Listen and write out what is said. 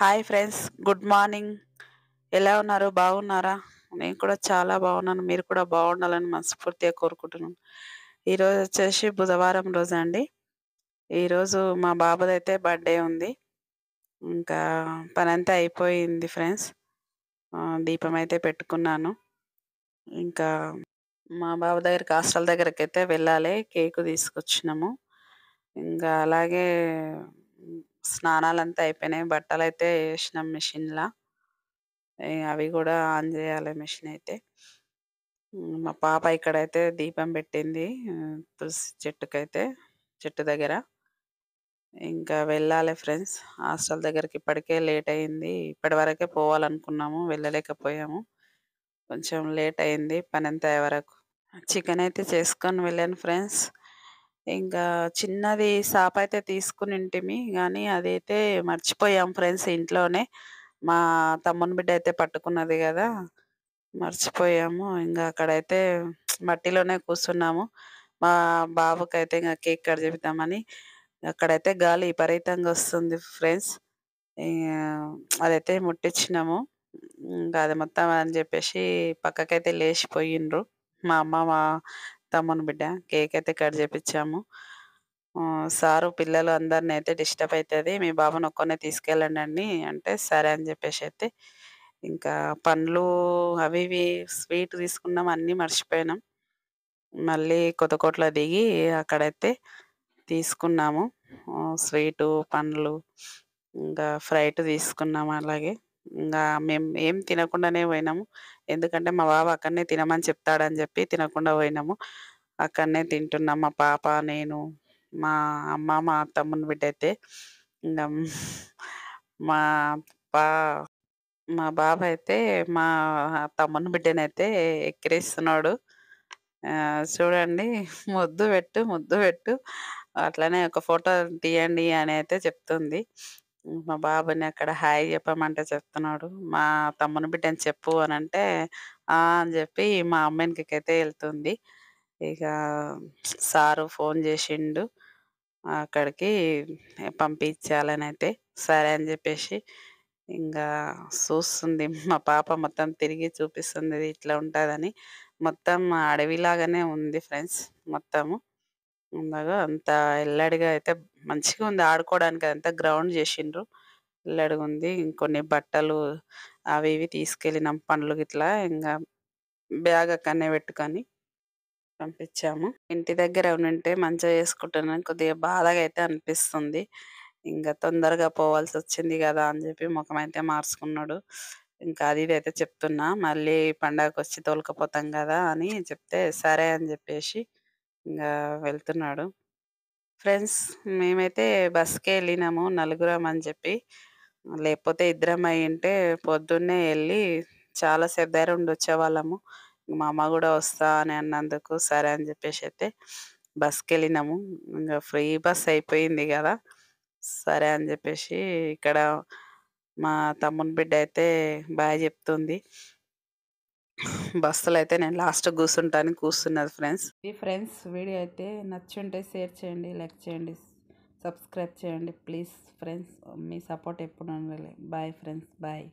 Hi friends good morning ఎలా ఉన్నారు బాగున్నారా నేను కూడా చాలా బాగున్నాను మీరు కూడా బాగుండాలని మనస్ఫూర్తిగా కోరుకుంటున్నాను ఈరోజు వచ్చేసి బుధవారం రోజు అండి ఈరోజు మా బాబుదైతే బర్త్డే ఉంది ఇంకా పనంతా అయిపోయింది ఫ్రెండ్స్ దీపం అయితే పెట్టుకున్నాను ఇంకా మా బాబు దగ్గరికి హాస్టల్ దగ్గరికి అయితే వెళ్ళాలి కేకు తీసుకొచ్చినాము ఇంకా అలాగే స్నానాలు అంతా అయిపోయినాయి బట్టలు అయితే వేసినాం మిషన్లా అవి కూడా ఆన్ చేయాలి మిషన్ అయితే మా పాప ఇక్కడైతే దీపం పెట్టింది తులసి చెట్టుకైతే చెట్టు దగ్గర ఇంకా వెళ్ళాలి ఫ్రెండ్స్ హాస్టల్ దగ్గరికి ఇప్పటికే లేట్ అయింది ఇప్పటి వరకే పోవాలనుకున్నాము వెళ్ళలేకపోయాము కొంచెం లేట్ అయింది పని అంత వరకు చికెన్ అయితే చేసుకొని వెళ్ళాను ఫ్రెండ్స్ ఇంకా చిన్నది షాప్ అయితే తీసుకునింటిమి కానీ అదైతే మర్చిపోయాం ఫ్రెండ్స్ ఇంట్లోనే మా తమ్ముని బిడ్డ అయితే పట్టుకున్నది కదా మర్చిపోయాము ఇంకా అక్కడైతే మట్టిలోనే కూర్చున్నాము మా బాబుకి అయితే ఇంకా కేక్ కట్ చెబుతామని అక్కడైతే గాలి విపరీతంగా వస్తుంది ఫ్రెండ్స్ అదైతే ముట్టించినాము ఇంకా అది మొత్తం అని చెప్పేసి పక్కకైతే లేచిపోయిండ్రు మా అమ్మ మా తమ్ముని బిడ్డ కేక్ అయితే కట్ చేపించాము సారు పిల్లలు అందరిని అయితే డిస్టర్బ్ అవుతుంది మీ బాబుని ఒక్కనే తీసుకెళ్ళండి అండి అంటే సరే అని చెప్పేసి అయితే ఇంకా పండ్లు అవి ఇవి స్వీట్ తీసుకున్నాం అన్నీ మర్చిపోయినాం మళ్ళీ కొత్త కోట్లో దిగి అక్కడైతే తీసుకున్నాము స్వీటు పండ్లు ఇంకా ఫ్రైట్ తీసుకున్నాము అలాగే ఇంకా మేము ఏం తినకుండానే పోయినాము. ఎందుకంటే మా బాబు అక్కడనే తినమని చెప్తాడని చెప్పి తినకుండా పోయినాము. అక్కడనే తింటున్నాం. మా పాప, నేను, మా అమ్మ, మా తమ్ముని బిడ్డ అయితే ఇంకా మా పా మా బాబు అయితే మా తమ్ముని బిడ్డనైతే ఎక్కిరిస్తున్నాడు. చూడండి "ముద్దు పెట్టు, ముద్దు పెట్టు" అట్లనే ఒక ఫోటో తీయండి అని అయితే చెప్తుంది. మా బాబుని అక్కడ హాయ్ చెప్పమంటే చెప్తున్నాడు. మా తమ్ముని బిడ్డని చెప్పు అని ఆ! అని చెప్పి మా అమ్మాయినికి అయితే వెళ్తుంది ఇక సారు ఫోన్ చేసిండు అక్కడికి పంపించాలని అయితే సరే అని చెప్పేసి ఇంకా చూస్తుంది మా పాప మొత్తం తిరిగి చూపిస్తుంది. ఇట్లా ఉంటుందని మొత్తం అడవిలాగానే ఉంది ఫ్రెండ్స్ మొత్తము. ఉండగా అంత ఎల్లడిగా అయితే మంచిగా ఉంది ఆడుకోవడానికి అంతా గ్రౌండ్ చేసిండ్రు ఎల్లడిగుంది. ఇంకొన్ని బట్టలు అవి ఇవి తీసుకెళ్ళినాం పండ్లు గిట్లా. ఇంకా బ్యాగ్ అక్కడనే పెట్టుకొని పంపించాము. ఇంటి దగ్గర ఉంటే మంచిగా చేసుకుంటున్నాను కొద్దిగా బాధగా అయితే అనిపిస్తుంది. ఇంకా తొందరగా పోవాల్సి వచ్చింది కదా! అని చెప్పి ముఖం అయితే మార్చుకున్నాడు. ఇంకా అది ఇది అయితే చెప్తున్నా. మళ్ళీ వచ్చి తోలుకపోతాం కదా! అని చెప్తే సరే అని చెప్పేసి ఇంకా వెళ్తున్నాడు. ఫ్రెండ్స్ మేమైతే బస్‌కే వెళ్ళినాము నలుగురం అని చెప్పి లేకపోతే ఇద్దరం ఉంటే పొద్దున్నే వెళ్ళి చాలా ఉండి వచ్చేవాళ్ళము మా అమ్మ కూడా వస్తా అని అన్నందుకు సరే అని చెప్పేసి అయితే బస్కి వెళ్ళినాము ఇంకా ఫ్రీ బస్ అయిపోయింది కదా సరే అని చెప్పేసి ఇక్కడ మా తమ్ముని బిడ్డ అయితే బాగా చెప్తుంది బస్సులో అయితే నేను లాస్ట్ కూర్చుంటాను కూర్చున్నది ఫ్రెండ్స్ ఈ ఫ్రెండ్స్ వీడియో అయితే నచ్చుంటే షేర్ చేయండి లైక్ చేయండి సబ్స్క్రైబ్ చేయండి ప్లీజ్ ఫ్రెండ్స్ మీ సపోర్ట్ ఎప్పుడు ఉండాలి బాయ్ ఫ్రెండ్స్ బాయ్